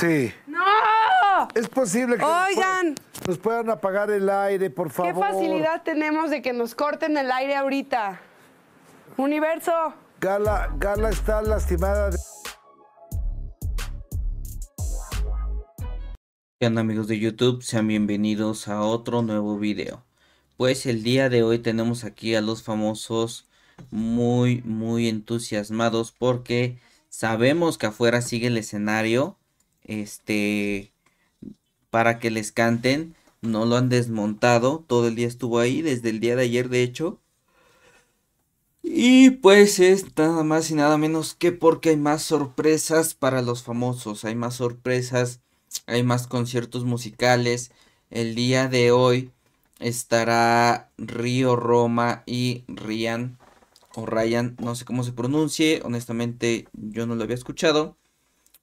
Sí. ¡No! Es posible que Nos, puedan, apagar el aire, por favor. ¿Qué facilidad tenemos de que nos corten el aire ahorita? Universo. Gala, Gala está lastimada. ¿Qué amigos de YouTube? Sean bienvenidos a otro nuevo video. Pues el día de hoy tenemos aquí a los famosos muy, muy entusiasmados porque sabemos que afuera sigue el escenario este, para que les canten. No lo han desmontado, todo el día estuvo ahí, desde el día de ayer de hecho. Y pues es nada más y nada menos que porque hay más sorpresas para los famosos, hay más sorpresas, hay más conciertos musicales. El día de hoy estará Río Roma y Rian o Ryan, no sé cómo se pronuncie, honestamente yo no lo había escuchado.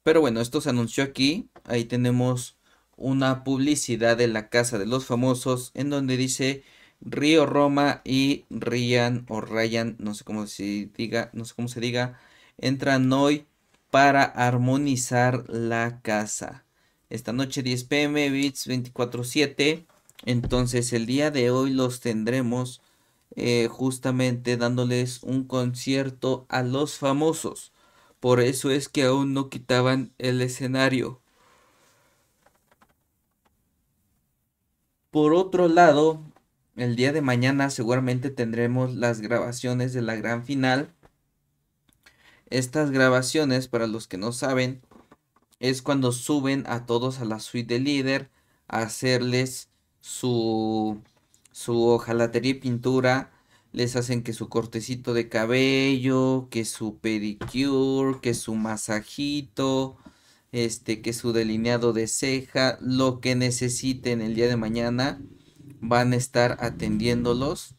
Pero bueno, esto se anunció aquí. Ahí tenemos una publicidad de la Casa de los Famosos en donde dice Río Roma y Ryan o Ryan, no sé cómo se diga, no sé cómo se diga, entran hoy para armonizar la casa. Esta noche 10 pm, bits 24/7. Entonces el día de hoy los tendremos eh, justamente dándoles un concierto a los famosos. Por eso es que aún no quitaban el escenario. Por otro lado, el día de mañana seguramente tendremos las grabaciones de la gran final. Estas grabaciones, para los que no saben, es cuando suben a todos a la suite de líder a hacerles su, su hojalatería y pintura les hacen que su cortecito de cabello, que su pedicure, que su masajito, este, que su delineado de ceja, lo que necesiten el día de mañana, van a estar atendiéndolos.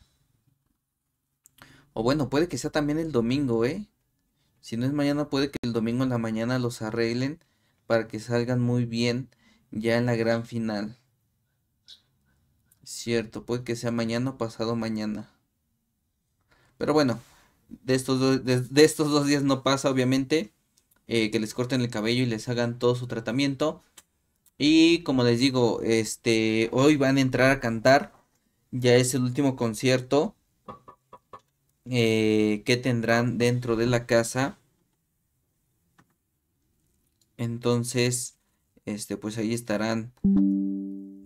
O bueno, puede que sea también el domingo, ¿eh? Si no es mañana, puede que el domingo en la mañana los arreglen para que salgan muy bien ya en la gran final. Cierto, puede que sea mañana o pasado mañana. Pero bueno, de estos, de, estos dos días no pasa, obviamente. Eh, que les corten el cabello y les hagan todo su tratamiento. Y como les digo, este, hoy van a entrar a cantar. Ya es el último concierto eh, que tendrán dentro de la casa. Entonces, este, pues ahí estarán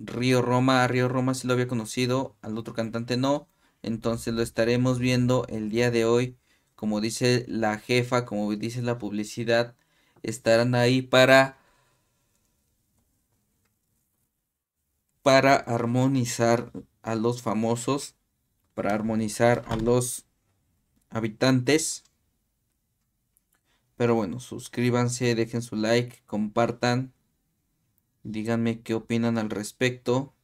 Río Roma. A Río Roma sí lo había conocido, al otro cantante no. Entonces lo estaremos viendo el día de hoy. Como dice la jefa, como dice la publicidad, estarán ahí para para armonizar a los famosos, para armonizar a los habitantes. Pero bueno, suscríbanse, dejen su like, compartan, díganme qué opinan al respecto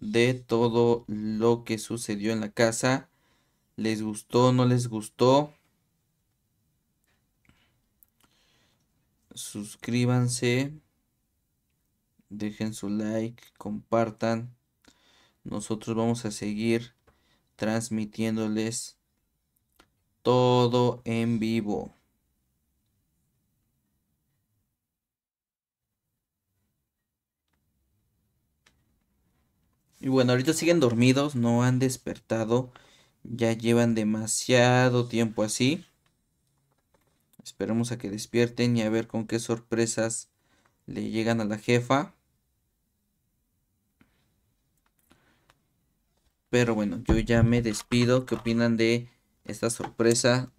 de todo lo que sucedió en la casa. ¿Les gustó? ¿No les gustó? Suscríbanse. Dejen su like. Compartan. Nosotros vamos a seguir transmitiéndoles todo en vivo. Y bueno, ahorita siguen dormidos, no han despertado. Ya llevan demasiado tiempo así. Esperemos a que despierten y a ver con qué sorpresas le llegan a la jefa. Pero bueno, yo ya me despido. ¿Qué opinan de esta sorpresa